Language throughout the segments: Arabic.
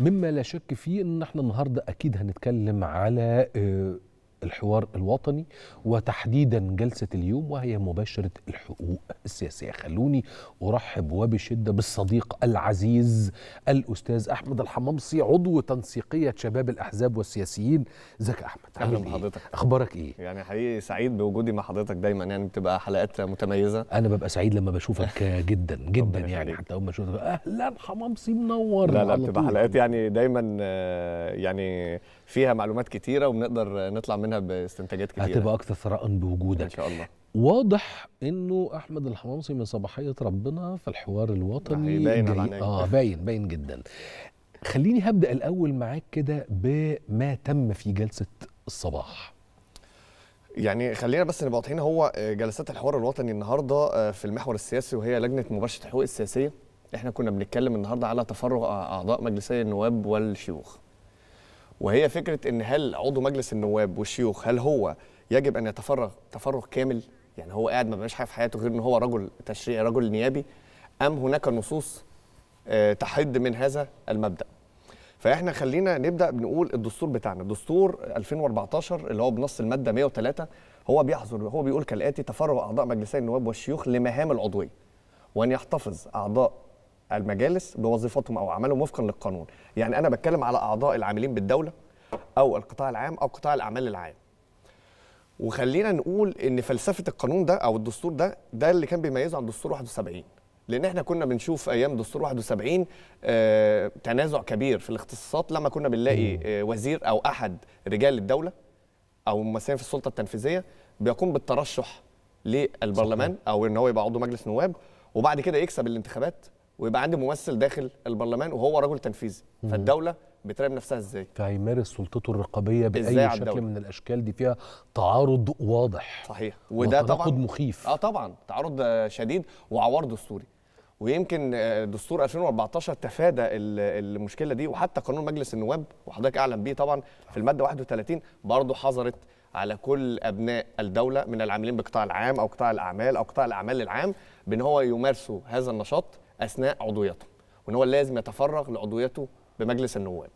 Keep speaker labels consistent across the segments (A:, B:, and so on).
A: مما لا شك فيه ان احنا النهارده اكيد هنتكلم على آه، الحوار الوطني وتحديدا جلسة اليوم وهي مباشرة الحقوق السياسية خلوني أرحب وبشدة بالصديق العزيز الأستاذ أحمد الحمامصي عضو تنسيقية شباب الأحزاب والسياسيين ازيك يا أحمد أهلا إيه؟ بحضرتك إيه؟
B: أخبارك إيه؟ يعني حقيقي سعيد بوجودي مع حضرتك دايما يعني بتبقى حلقات متميزة أنا ببقى سعيد لما
A: بشوفك جدا جدا يعني حتى أول ما أشوفك أهلا حمامصي منور لا لا بتبقى حلقات
B: يعني دايما آه، يعني فيها معلومات كتيره وبنقدر نطلع منها باستنتاجات
A: كتيره هتبقى اكثر ثراء بوجودك ان شاء الله واضح انه احمد الحمامصي من صباحيه ربنا في الحوار الوطني باين جاي... اه باين باين جدا خليني هبدا الاول معاك كده بما تم في جلسه الصباح
B: يعني خلينا بس نبقى واضحين هو جلسات الحوار الوطني النهارده آه، في المحور السياسي وهي لجنه مباشره الحقوق السياسيه احنا كنا بنتكلم النهارده على تفرغ اعضاء مجلسي النواب والشيوخ وهي فكره ان هل عضو مجلس النواب والشيوخ هل هو يجب ان يتفرغ تفرغ كامل يعني هو قاعد ما بيعملش حاجه في حياته غير ان هو رجل تشريعي رجل نيابي ام هناك نصوص آه، تحد من هذا المبدا فاحنا خلينا نبدا بنقول الدستور بتاعنا دستور 2014 اللي هو بنص الماده 103 هو بيحظر هو بيقول كالاتي تفرغ اعضاء مجلسي النواب والشيوخ لمهام العضويه وان يحتفظ اعضاء المجالس بوظيفتهم او اعمالهم وفقا للقانون يعني انا بتكلم على اعضاء العاملين بالدوله او القطاع العام او قطاع الاعمال العام وخلينا نقول ان فلسفه القانون ده او الدستور ده ده اللي كان بيميزه عن دستور 71 لان احنا كنا بنشوف ايام دستور 71 آه تنازع كبير في الاختصاصات لما كنا بنلاقي آه وزير او احد رجال الدوله او ممثلين في السلطه التنفيذيه بيقوم بالترشح للبرلمان او ان هو يبقى عضو مجلس نواب وبعد كده يكسب الانتخابات ويبقى عندي ممثل داخل البرلمان وهو رجل تنفيذي فالدوله بتراقب نفسها ازاي
A: فهيمارس سلطته الرقابيه باي شكل الدولة. من الاشكال دي فيها تعارض واضح
B: صحيح وده طبعا مخيف اه طبعا تعارض شديد وعوار دستوري ويمكن آه، دستور 2014 تفادى المشكله دي وحتى قانون مجلس النواب وحضرتك اعلم بيه طبعا في الماده 31 برضه حظرت على كل ابناء الدوله من العاملين بقطاع العام او قطاع الاعمال او قطاع الاعمال العام بان هو يمارسوا هذا النشاط اثناء عضويته وان هو لازم يتفرغ لعضويته
A: بمجلس النواب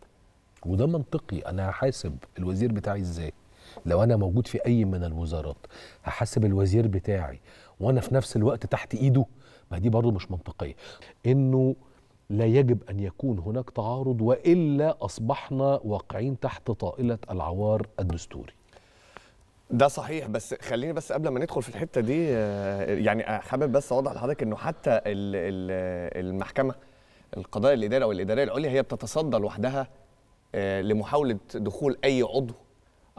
A: وده منطقي انا هحاسب الوزير بتاعي ازاي لو انا موجود في اي من الوزارات هحاسب الوزير بتاعي وانا في نفس الوقت تحت ايده ما دي برضه مش منطقيه انه لا يجب ان يكون هناك تعارض والا اصبحنا واقعين تحت طائله العوار الدستوري
B: ده صحيح بس خليني بس قبل ما ندخل في الحته دي آه، يعني آه، حابب بس اوضح لحضرتك انه حتى المحكمه القضاء الاداري او الاداريه العليا هي بتتصدى لوحدها آه، لمحاوله دخول اي عضو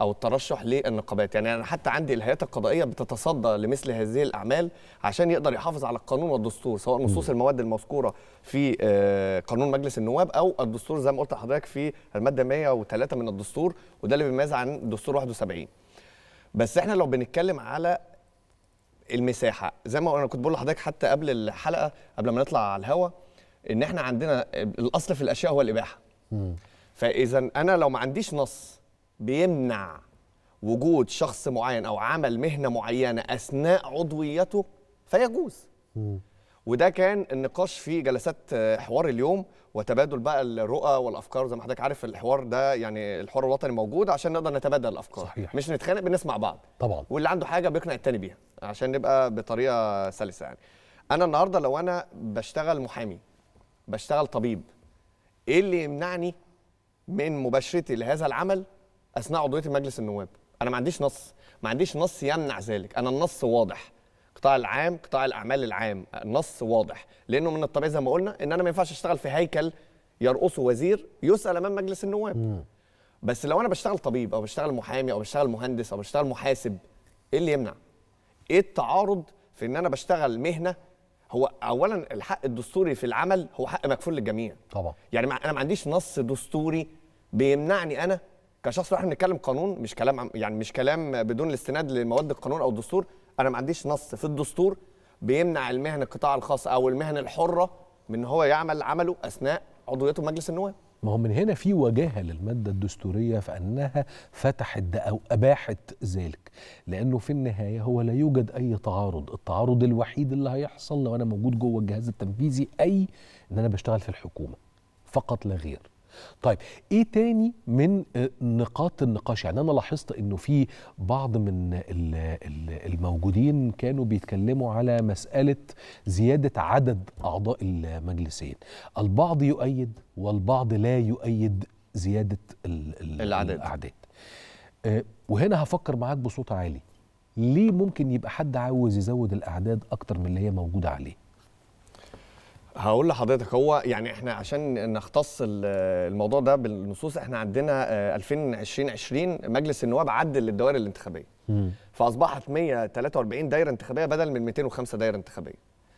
B: او الترشح للنقابات يعني انا حتى عندي الهيئات القضائيه بتتصدى لمثل هذه الاعمال عشان يقدر يحافظ على القانون والدستور سواء نصوص المواد المذكوره في قانون مجلس النواب او الدستور زي ما قلت لحضرتك في الماده 103 من الدستور وده اللي بيميز عن دستور 71 بس احنا لو بنتكلم على المساحه زي ما انا كنت بقول لحضرتك حتى قبل الحلقه قبل ما نطلع على الهوا ان احنا عندنا الاصل في الاشياء هو الاباحه فاذا انا لو ما عنديش نص بيمنع وجود شخص معين او عمل مهنه معينه اثناء عضويته فيجوز وده كان النقاش في جلسات آه، حوار اليوم وتبادل بقى الرؤى والافكار زي ما حضرتك عارف الحوار ده يعني الحوار الوطني موجود عشان نقدر نتبادل الافكار صحيح. مش نتخانق بنسمع بعض طبعا واللي عنده حاجه بيقنع التاني بيها عشان نبقى بطريقه سلسه يعني انا النهارده لو انا بشتغل محامي بشتغل طبيب ايه اللي يمنعني من مباشرتي لهذا العمل اثناء عضويتي في مجلس النواب انا ما عنديش نص ما عنديش نص يمنع ذلك انا النص واضح القطاع العام قطاع الاعمال العام النص واضح لانه من الطبيعي زي ما قلنا ان انا ما ينفعش اشتغل في هيكل يرقصه وزير يسال امام مجلس النواب مم. بس لو انا بشتغل طبيب او بشتغل محامي او بشتغل مهندس او بشتغل محاسب ايه اللي يمنع ايه التعارض في ان انا بشتغل مهنه هو اولا الحق الدستوري في العمل هو حق مكفول للجميع طبعا يعني انا ما عنديش نص دستوري بيمنعني انا كشخص واحد بنتكلم قانون مش كلام يعني مش كلام بدون الاستناد لمواد القانون او الدستور انا ما عنديش نص في الدستور بيمنع المهن القطاع الخاص او المهن الحره من ان هو يعمل عمله اثناء عضويته مجلس النواب
A: ما هو من هنا في وجاهة للمادة الدستورية في أنها فتحت ده أو أباحت ذلك لأنه في النهاية هو لا يوجد أي تعارض التعارض الوحيد اللي هيحصل لو أنا موجود جوه الجهاز التنفيذي أي إن أنا بشتغل في الحكومة فقط لا غير طيب ايه تاني من آه، نقاط النقاش يعني انا لاحظت انه في بعض من الموجودين كانوا بيتكلموا على مساله زياده عدد اعضاء المجلسين البعض يؤيد والبعض لا يؤيد زياده العدد الاعداد آه، وهنا هفكر معاك بصوت عالي ليه ممكن يبقى حد عاوز يزود الاعداد اكتر من اللي هي موجوده عليه
B: هقول لحضرتك هو يعني احنا عشان نختص الموضوع ده بالنصوص احنا عندنا 2020 آه، 20 مجلس النواب عدل للدوائر الانتخابيه فاصبحت 143 دايره انتخابيه بدل من 205 دايره انتخابيه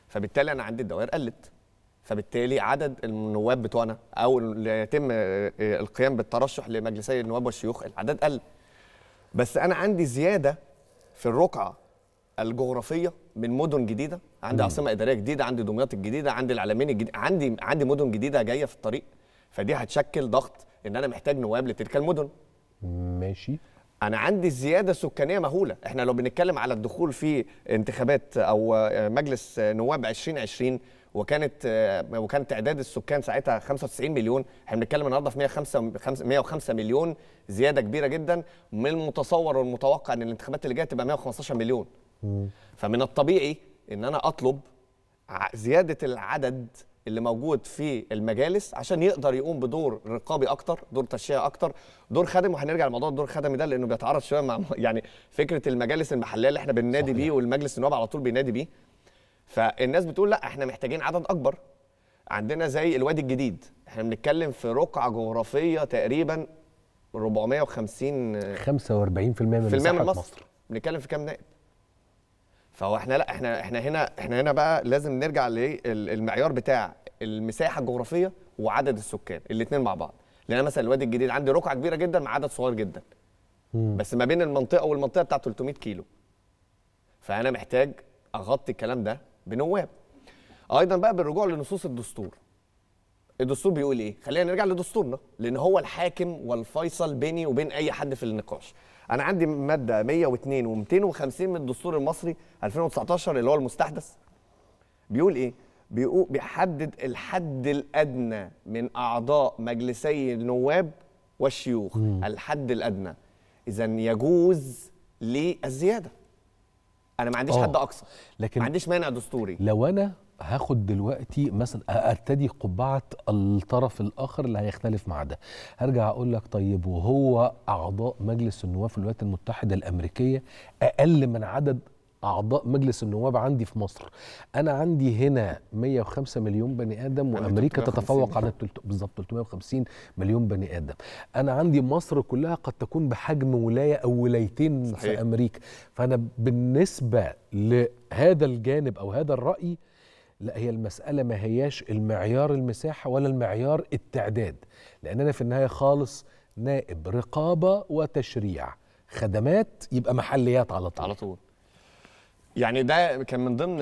B: فبالتالي انا عندي الدوائر قلت فبالتالي عدد النواب بتوعنا او اللي يتم آه، آه، القيام بالترشح لمجلسي النواب والشيوخ العدد قل بس انا عندي زياده في الرقعه الجغرافيه من مدن جديده عندي عاصمه اداريه جديده عندي دمياط الجديده عندي العلمين الجديد عندي عندي مدن جديده جايه في الطريق فدي هتشكل ضغط ان انا محتاج نواب لتلك المدن ماشي انا عندي زياده سكانيه مهوله احنا لو بنتكلم على الدخول في انتخابات او مجلس نواب 2020 وكانت وكان تعداد السكان ساعتها 95 مليون احنا بنتكلم النهارده في 105 105 مليون زياده كبيره جدا من المتصور والمتوقع ان الانتخابات اللي جايه تبقى 115 مليون فمن الطبيعي ان انا اطلب زياده العدد اللي موجود في المجالس عشان يقدر يقوم بدور رقابي اكتر دور تشريعي اكتر دور خدمي وهنرجع لموضوع الدور الخدمي ده لانه بيتعارض شويه مع يعني فكره المجالس المحليه اللي احنا بننادي بيه والمجلس النواب على طول بينادي بيه فالناس بتقول لا احنا محتاجين عدد اكبر عندنا زي الوادي الجديد احنا بنتكلم في رقعه جغرافيه تقريبا 450 45%
A: من من مصر
B: بنتكلم في كام نائب فهو احنا لا احنا احنا هنا احنا هنا بقى لازم نرجع للمعيار بتاع المساحه الجغرافيه وعدد السكان الاثنين مع بعض لان مثلا الوادي الجديد عندي رقعه كبيره جدا مع عدد صغير جدا مم. بس ما بين المنطقه والمنطقه بتاع 300 كيلو فانا محتاج اغطي الكلام ده بنواب ايضا بقى بالرجوع لنصوص الدستور الدستور بيقول ايه خلينا نرجع لدستورنا لان هو الحاكم والفيصل بيني وبين اي حد في النقاش انا عندي ماده 102 و250 من الدستور المصري 2019 اللي هو المستحدث بيقول ايه بيقول بيحدد الحد الادنى من اعضاء مجلسي النواب والشيوخ مم. الحد الادنى اذا يجوز للزياده انا ما عنديش أوه. حد اقصى
A: لكن ما عنديش مانع دستوري لو انا هاخد دلوقتي مثلا ارتدي قبعه الطرف الاخر اللي هيختلف مع ده هرجع اقول لك طيب وهو اعضاء مجلس النواب في الولايات المتحده الامريكيه اقل من عدد اعضاء مجلس النواب عندي في مصر انا عندي هنا 105 مليون بني ادم وامريكا تتفوق على بالظبط 350 مليون بني ادم انا عندي مصر كلها قد تكون بحجم ولايه او ولايتين صحيح. في امريكا فانا بالنسبه لهذا الجانب او هذا الراي لا هي المسألة ما هياش المعيار المساحة ولا المعيار التعداد لأن أنا في النهاية خالص نائب رقابة وتشريع خدمات يبقى محليات على طول على طول
B: يعني ده كان من ضمن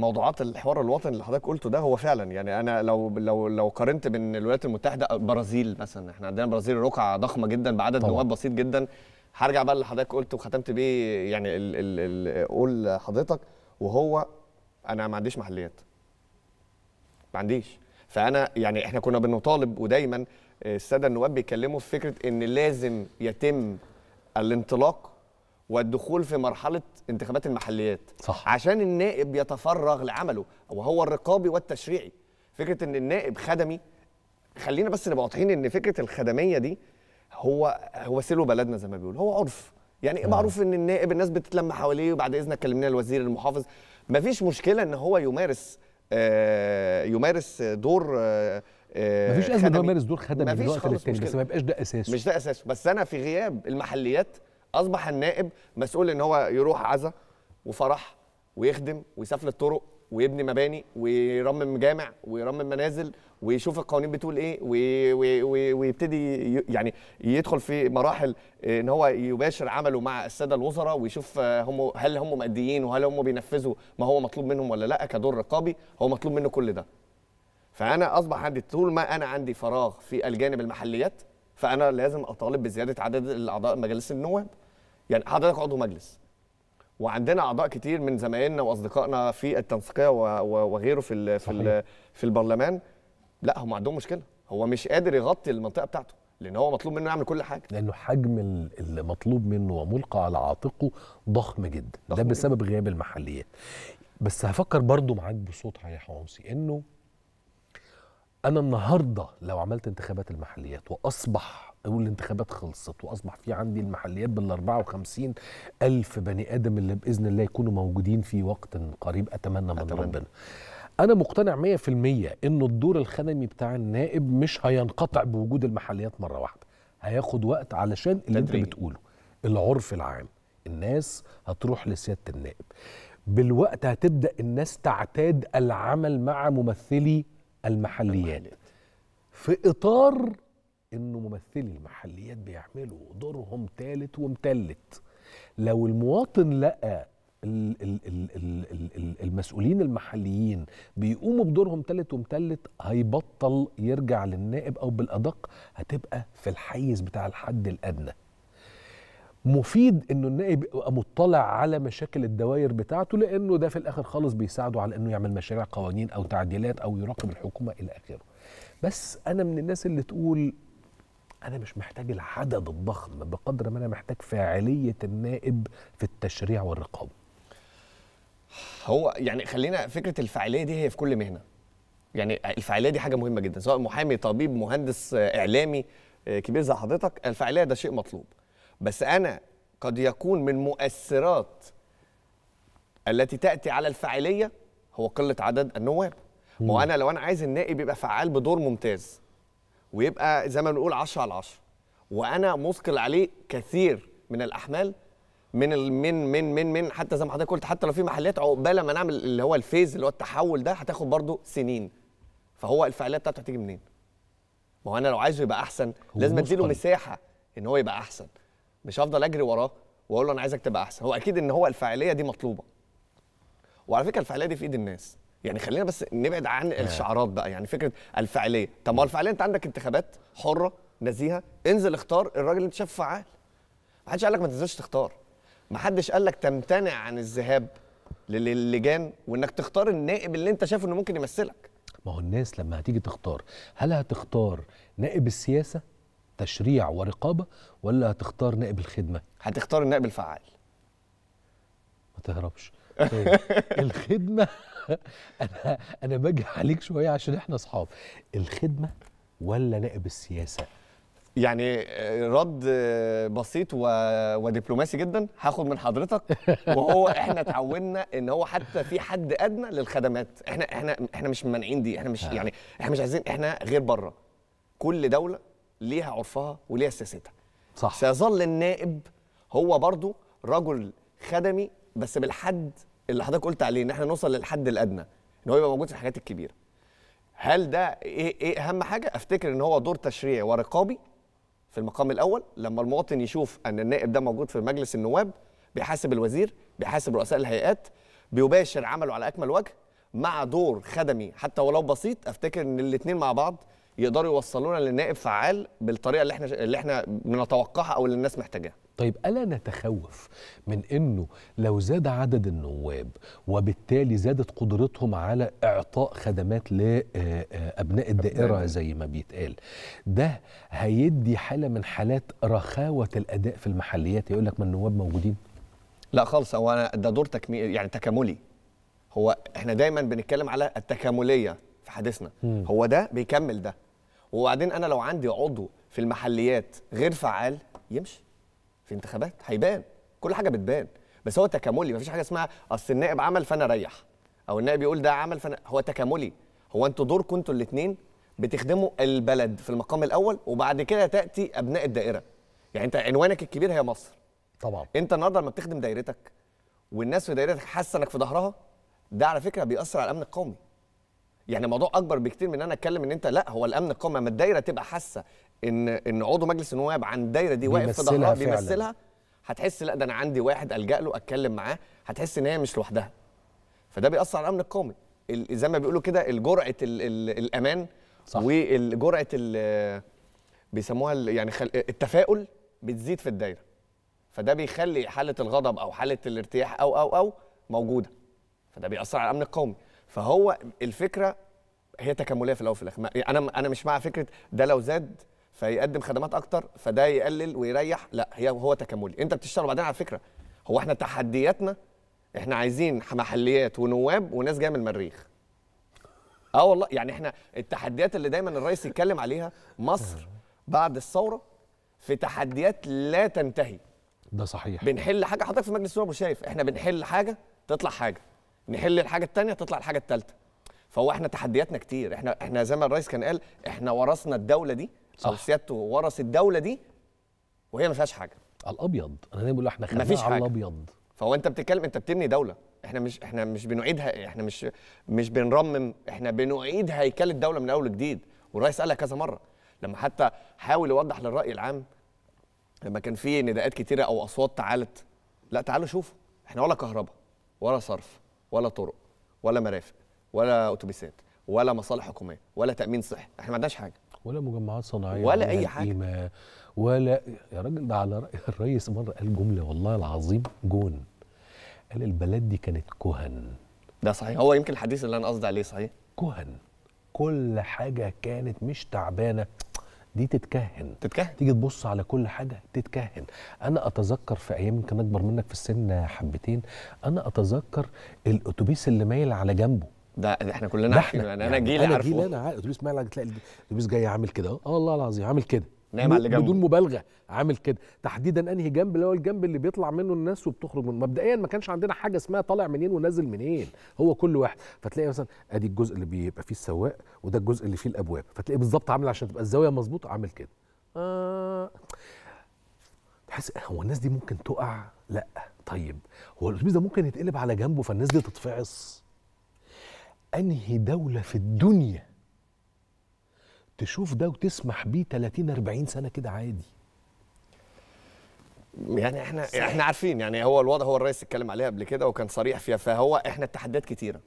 B: موضوعات الحوار الوطني اللي حضرتك قلته ده هو فعلا يعني انا لو لو لو قارنت بين الولايات المتحده البرازيل مثلا احنا عندنا البرازيل رقعه ضخمه جدا بعدد نواب بسيط جدا هرجع بقى اللي حضرتك قلته وختمت بيه يعني ال ال ال قول حضرتك وهو انا ما عنديش محليات ما عنديش فانا يعني احنا كنا بنطالب ودايما الساده النواب بيتكلموا في فكره ان لازم يتم الانطلاق والدخول في مرحله انتخابات المحليات صح. عشان النائب يتفرغ لعمله وهو الرقابي والتشريعي فكره ان النائب خدمي خلينا بس نبقى واضحين ان فكره الخدميه دي هو هو سلو بلدنا زي ما بيقولوا هو عرف يعني مم. معروف ان النائب الناس بتتلم حواليه وبعد اذنك كلمنا الوزير المحافظ مفيش مشكله ان هو يمارس آه، يمارس دور آه، آه، مفيش ازمه هو يمارس دور خدمي في الوقت للتاني بس ما يبقاش ده اساسه مش ده اساسه بس انا في غياب المحليات اصبح النائب مسؤول ان هو يروح عزا وفرح ويخدم ويسافر الطرق ويبني مباني ويرمم جامع ويرمم منازل ويشوف القوانين بتقول ايه ويبتدي يعني يدخل في مراحل ان هو يباشر عمله مع الساده الوزراء ويشوف آه، هم هل هم ماديين وهل هم بينفذوا ما هو مطلوب منهم ولا لا كدور رقابي هو مطلوب منه كل ده فانا اصبح عندي طول ما انا عندي فراغ في الجانب المحليات فانا لازم اطالب بزياده عدد الاعضاء مجلس النواب يعني حضرتك عضو مجلس وعندنا اعضاء كتير من زمايلنا واصدقائنا في التنسيقيه وغيره في في في البرلمان لا هم عندهم مشكله هو مش قادر يغطي المنطقه
A: بتاعته لان هو مطلوب منه يعمل كل حاجه لانه حجم اللي مطلوب منه وملقى على عاتقه ضخم جدا ضخم ده بسبب غياب المحليات بس هفكر برضو معاك بصوت يا حوامسي انه انا النهارده لو عملت انتخابات المحليات واصبح والانتخابات خلصت واصبح في عندي المحليات بال 54 الف بني ادم اللي باذن الله يكونوا موجودين في وقت قريب اتمنى من أتمنى. ربنا انا مقتنع 100% ان الدور الخدمي بتاع النائب مش هينقطع بوجود المحليات مره واحده هياخد وقت علشان اللي انت بتقوله العرف العام الناس هتروح لسياده النائب بالوقت هتبدا الناس تعتاد العمل مع ممثلي المحليات في اطار انه ممثلي المحليات بيعملوا دورهم تالت ومتلت لو المواطن لقى المسؤولين المحليين بيقوموا بدورهم تلت ومتلت هيبطل يرجع للنائب او بالادق هتبقى في الحيز بتاع الحد الادنى مفيد انه النائب يبقى مطلع على مشاكل الدوائر بتاعته لانه ده في الاخر خالص بيساعده على انه يعمل مشاريع قوانين او تعديلات او يراقب الحكومه الى اخره بس انا من الناس اللي تقول انا مش محتاج العدد الضخم بقدر ما انا محتاج فاعليه النائب في التشريع والرقابه
B: هو يعني خلينا فكره الفاعليه دي هي في كل مهنه يعني الفاعليه دي حاجه مهمه جدا سواء محامي طبيب مهندس اعلامي آه، كبير زي حضرتك الفاعليه ده شيء مطلوب بس انا قد يكون من مؤثرات التي تاتي على الفاعليه هو قله عدد النواب ما هو انا لو انا عايز النائب يبقى فعال بدور ممتاز ويبقى زي ما بنقول 10 على 10 وانا مثقل عليه كثير من الاحمال من من من من من حتى زي ما حضرتك قلت حتى لو في محلات عقبال ما نعمل اللي هو الفيز اللي هو التحول ده هتاخد برضه سنين فهو الفعاليات بتاعته هتيجي منين؟ ما هو انا لو عايزه يبقى احسن لازم اديله مساحه ان هو يبقى احسن مش هفضل اجري وراه واقول له انا عايزك تبقى احسن هو اكيد ان هو الفعاليه دي مطلوبه وعلى فكره الفعاليه دي في ايد الناس يعني خلينا بس نبعد عن آه. الشعارات بقى يعني فكره الفعاليه طب ما هو الفعاليه انت عندك انتخابات حره نزيهه انزل اختار الراجل اللي انت شايفه فعال ما حدش قال لك ما تنزلش تختار ما حدش قال لك تمتنع عن الذهاب للجان وانك تختار النائب اللي انت شايف انه
A: ممكن يمثلك ما هو الناس لما هتيجي تختار هل هتختار نائب السياسه تشريع ورقابه ولا هتختار نائب الخدمه هتختار النائب الفعال ما تهربش طيب الخدمه انا انا باجي عليك شويه عشان احنا اصحاب الخدمه ولا نائب السياسه
B: يعني آه، رد آه، بسيط و... ودبلوماسي جدا هاخد من حضرتك وهو احنا اتعودنا ان هو حتى في حد ادنى للخدمات احنا احنا احنا مش مانعين دي احنا مش آه. يعني احنا مش عايزين احنا غير بره كل دوله ليها عرفها وليها سياستها صح سيظل النائب هو برضو رجل خدمي بس بالحد اللي حضرتك قلت عليه ان احنا نوصل للحد الادنى ان هو يبقى موجود في الحاجات الكبيره هل ده ايه ايه اهم حاجه افتكر ان هو دور تشريعي ورقابي في المقام الاول لما المواطن يشوف ان النائب ده موجود في مجلس النواب بيحاسب الوزير بيحاسب رؤساء الهيئات بيباشر عمله على اكمل وجه مع دور خدمي حتى ولو بسيط افتكر ان الاثنين مع بعض يقدروا يوصلونا للنائب فعال بالطريقه اللي احنا اللي احنا بنتوقعها او اللي الناس محتاجاها
A: طيب ألا نتخوف من أنه لو زاد عدد النواب وبالتالي زادت قدرتهم على إعطاء خدمات لأبناء آه، آه، الدائرة زي ما بيتقال ده هيدي حالة من حالات رخاوة الأداء في المحليات يقول لك ما النواب موجودين
B: لا خالص هو أنا ده دور تكمي... يعني تكاملي هو احنا دايما بنتكلم على التكاملية في حديثنا هو ده بيكمل ده وبعدين أنا لو عندي عضو في المحليات غير فعال يمشي في انتخابات هيبان كل حاجه بتبان بس هو تكاملي مفيش حاجه اسمها اصل النائب عمل فانا ريح او النائب يقول ده عمل فانا هو تكاملي هو انتوا دوركم انتوا الاثنين بتخدموا البلد في المقام الاول وبعد كده تاتي ابناء الدائره يعني انت عنوانك الكبير هي مصر طبعا انت النهارده لما بتخدم دايرتك والناس في دايرتك حاسه انك في ظهرها ده على فكره بيأثر على الامن القومي يعني الموضوع اكبر بكتير من ان انا اتكلم ان انت لا هو الامن القومي لما الدايره تبقى حاسه ان ان عضو مجلس النواب عن الدايره دي واقف في ظهرها بيمثلها هتحس لا ده انا عندي واحد الجا له اتكلم معاه هتحس ان هي مش لوحدها فده بيأثر على الامن القومي زي ما بيقولوا كده الجرعه الـ الـ الامان صح وجرعه بيسموها يعني التفاؤل بتزيد في الدايره فده بيخلي حاله الغضب او حاله الارتياح او او او موجوده فده بيأثر على الامن القومي فهو الفكره هي تكامليه في الاول وفي الاخر انا انا مش مع فكره ده لو زاد فيقدم خدمات اكتر فده يقلل ويريح لا هي هو تكاملي انت بتشتغل وبعدين على فكره هو احنا تحدياتنا احنا عايزين محليات ونواب وناس جايه من المريخ اه والله يعني احنا التحديات اللي دايما الرئيس يتكلم عليها مصر بعد الثوره في تحديات لا تنتهي ده صحيح بنحل حاجه حضرتك في مجلس النواب وشايف احنا بنحل حاجه تطلع حاجه نحل الحاجه الثانيه تطلع الحاجه الثالثه فهو احنا تحدياتنا كتير احنا احنا زي ما الرئيس كان قال احنا ورثنا الدوله دي صح سيادته ورث الدوله دي وهي ما فيهاش حاجه
A: على الابيض انا دايما بقول احنا خدناها على الابيض
B: فهو انت بتتكلم انت بتبني دوله احنا مش احنا مش بنعيدها احنا مش مش بنرمم احنا بنعيد هيكل الدوله من اول جديد والرئيس قالها كذا مره لما حتى حاول يوضح للراي العام لما كان في نداءات كتيره او اصوات تعالت لا تعالوا شوفوا احنا ولا كهرباء ولا صرف ولا طرق ولا مرافق ولا اتوبيسات ولا مصالح حكوميه ولا تامين صحي احنا ما عندناش حاجه
A: ولا مجمعات صناعيه ولا, ولا اي حاجه ولا يا راجل ده على راي الرئيس مره قال جمله والله العظيم جون قال البلد دي كانت كهن
B: ده صحيح هو يمكن الحديث اللي انا قصدي عليه صحيح
A: كهن كل حاجه كانت مش تعبانه دي تتكهن تتكهن تيجي تبص على كل حاجه تتكهن انا اتذكر في ايام كان اكبر منك في السن حبتين انا اتذكر الاتوبيس اللي مايل على جنبه ده, ده احنا كلنا احنا يعني انا يعني جيل انا جيل انا عارف اتوبيس مالك تلاقي الاتوبيس جاي عامل كده اه والله العظيم عامل كده نايم على اللي جنبه بدون مبالغه عامل كده تحديدا انهي جنب اللي هو الجنب اللي بيطلع منه الناس وبتخرج منه مبدئيا ما كانش عندنا حاجه اسمها طالع منين ونازل منين هو كل واحد فتلاقي مثلا ادي الجزء اللي بيبقى فيه السواق وده الجزء اللي فيه الابواب فتلاقي بالظبط عامل عشان تبقى الزاويه مظبوطه عامل كده آه. تحس آه، هو الناس دي ممكن تقع لا طيب هو الاتوبيس ده ممكن يتقلب على جنبه فالناس دي تتفعص انهي دوله في الدنيا تشوف ده وتسمح بيه 30 40 سنه كده عادي يعني احنا صحيح. احنا
B: عارفين يعني هو الوضع هو الرئيس اتكلم عليها قبل كده وكان صريح فيها فهو احنا التحديات كتيره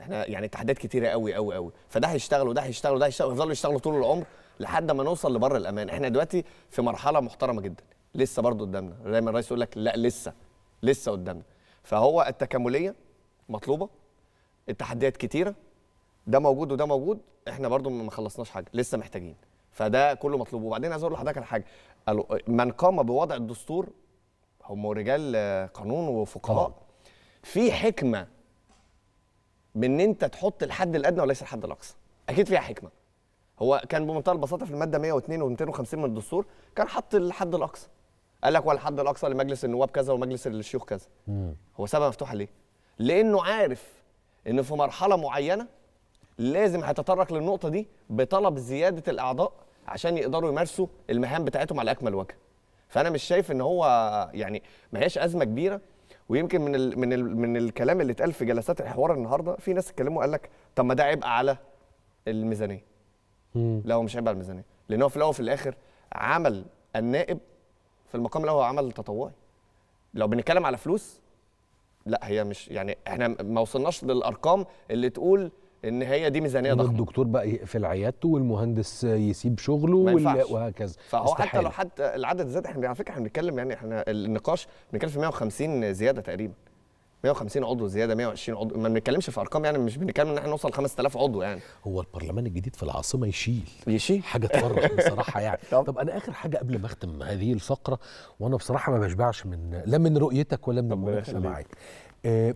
B: احنا يعني تحديات كتيره قوي قوي قوي فده هيشتغل وده هيشتغل وده هيشتغل ويفضلوا يشتغلوا طول العمر لحد ما نوصل لبر الامان احنا دلوقتي في مرحله محترمه جدا لسه برضه قدامنا دايما الرئيس يقول لك لا لسه لسه قدامنا فهو التكامليه مطلوبه التحديات كتيره ده موجود وده موجود احنا برضو ما خلصناش حاجه لسه محتاجين فده كله مطلوب وبعدين عايز اقول لحضرتك على حاجه من قام بوضع الدستور هم رجال قانون وفقهاء في حكمه بان انت تحط الحد الادنى وليس الحد الاقصى اكيد فيها حكمه هو كان بمنتهى البساطه في الماده 102 و250 من الدستور كان حط الحد الاقصى قال لك والحد الاقصى لمجلس النواب كذا ومجلس الشيوخ كذا مم. هو سبب مفتوحه ليه لانه عارف ان في مرحله معينه لازم هيتطرق للنقطه دي بطلب زياده الاعضاء عشان يقدروا يمارسوا المهام بتاعتهم على اكمل وجه فانا مش شايف ان هو يعني ما هياش ازمه كبيره ويمكن من الـ من الـ من الكلام اللي اتقال في جلسات الحوار النهارده في ناس اتكلموا قال لك طب ما ده عبء على الميزانيه لا هو مش عبء على الميزانيه لان هو في الاول وفي الاخر عمل النائب في المقام الاول هو عمل تطوعي لو بنتكلم على فلوس لا هي مش يعني احنا ما وصلناش للارقام اللي تقول ان هي دي ميزانيه ضخمه
A: الدكتور بقى يقفل عيادته والمهندس يسيب شغله ينفعش. وهكذا فهو استحيل. حتى
B: لو حتى العدد زاد احنا على فكره احنا بنتكلم يعني احنا النقاش بنتكلم في 150 زياده تقريبا 150 عضو زياده 120 عضو ما بنتكلمش في ارقام يعني مش بنتكلم ان احنا نوصل 5000 عضو يعني
A: هو البرلمان الجديد في العاصمه يشيل يشيل حاجه تفرح بصراحه يعني طب. طب انا اخر حاجه قبل ما اختم هذه الفقره وانا بصراحه ما بشبعش من لا من رؤيتك ولا من المناقشه معاك آه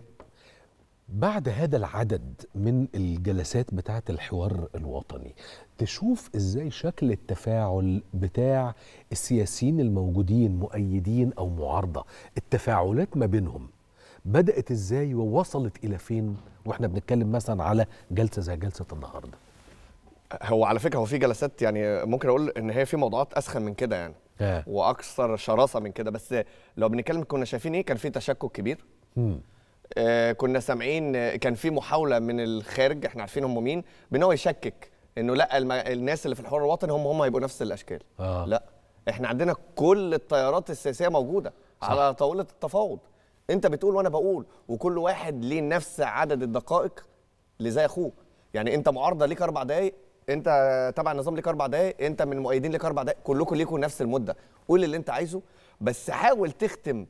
A: بعد هذا العدد من الجلسات بتاعه الحوار الوطني تشوف ازاي شكل التفاعل بتاع السياسيين الموجودين مؤيدين او معارضه التفاعلات ما بينهم بدات ازاي ووصلت الى فين واحنا بنتكلم مثلا على جلسه زي جلسه النهارده
B: هو على فكره هو في جلسات يعني ممكن اقول ان هي في موضوعات اسخن من كده يعني آه. واكثر شراسه من كده بس لو بنتكلم كنا شايفين ايه كان في تشكك كبير م. آه كنا سامعين كان في محاوله من الخارج احنا عارفين هم مين بان هو يشكك انه لا الم... الناس اللي في الحوار الوطني هم هم هيبقوا نفس الاشكال آه. لا احنا عندنا كل التيارات السياسيه موجوده صح. على طاوله التفاوض انت بتقول وانا بقول وكل واحد ليه نفس عدد الدقائق لزي اخوه يعني انت معارضه ليك اربع دقائق انت تبع النظام ليك اربع دقائق انت من المؤيدين ليك اربع دقائق كلكم ليكم نفس المده قول اللي انت عايزه بس حاول تختم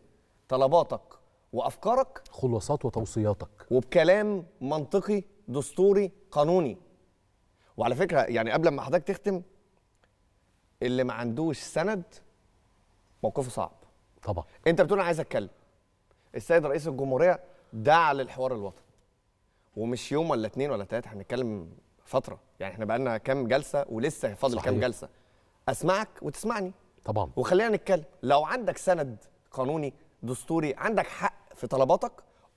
B: طلباتك وافكارك خلاصات وتوصياتك وبكلام منطقي دستوري قانوني وعلى فكره يعني قبل ما حضرتك تختم اللي ما عندوش سند موقفه صعب طبعا انت بتقول انا عايز اتكلم السيد رئيس الجمهوريه دعا للحوار الوطني ومش يوم ولا اتنين ولا تلاته احنا بنتكلم فتره يعني احنا بقالنا كام جلسه ولسه فاضل كام جلسه اسمعك وتسمعني طبعا وخلينا نتكلم لو عندك سند قانوني دستوري عندك حق في طلباتك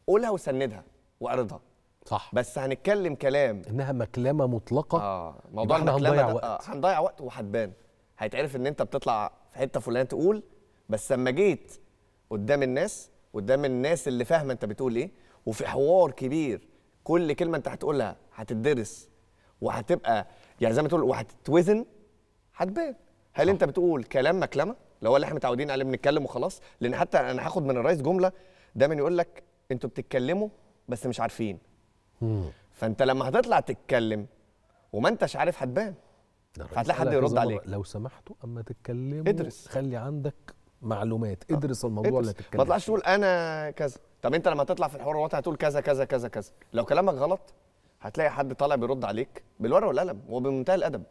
B: قولها وسندها واعرضها صح بس هنتكلم كلام انها
A: مكلمه مطلقه اه موضوع احنا هنضيع وقت آه
B: هنضيع وقت وهتبان هيتعرف ان انت بتطلع في حته فلان تقول بس لما جيت قدام الناس قدام الناس اللي فاهمه انت بتقول ايه وفي حوار كبير كل كلمه انت هتقولها هتدرس وهتبقى يعني زي ما تقول وهتتوزن هتبان هل انت بتقول كلام مكلمه لو اللي احنا متعودين عليه بنتكلم وخلاص لان حتى انا هاخد من الرئيس جمله دايما يقول لك انتوا بتتكلموا بس مش عارفين فانت لما هتطلع تتكلم وما انتش عارف هتبان هتلاقي حد يرد عليك
A: لو سمحتوا اما تتكلموا ادرس خلي عندك معلومات ادرس آه. الموضوع اللي هتتكلم ما تطلعش تقول انا كذا
B: طب انت لما تطلع في الحوار الوطني هتقول كذا كذا كذا كذا لو كلامك غلط هتلاقي حد طالع بيرد عليك بالورقه والقلم وبمنتهى الادب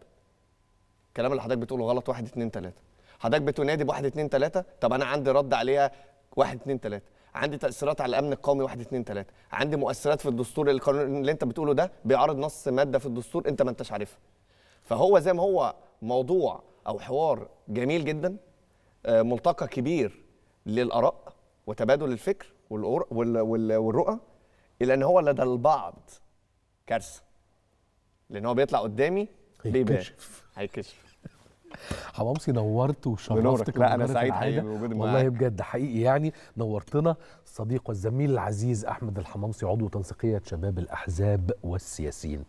B: الكلام اللي حضرتك بتقوله غلط واحد اثنين ثلاثه حضرتك بتنادي بواحد اثنين ثلاثه طب انا عندي رد عليها واحد اثنين ثلاثه عندي تاثيرات على الامن القومي واحد 2 3 عندي مؤثرات في الدستور القانون اللي انت بتقوله ده بيعارض نص ماده في الدستور انت ما انتش عارفها فهو زي ما هو موضوع او حوار جميل جدا آه، ملتقى كبير للاراء وتبادل الفكر والرؤى الا ان هو لدى البعض كارثه لان هو بيطلع قدامي بيبان
A: هيكشف حمامسي نورت وشرفتك لا انا سعيد حقيقي بوجودي والله بجد حقيقي يعني نورتنا الصديق والزميل العزيز احمد الحمامسي عضو تنسيقيه شباب الاحزاب والسياسيين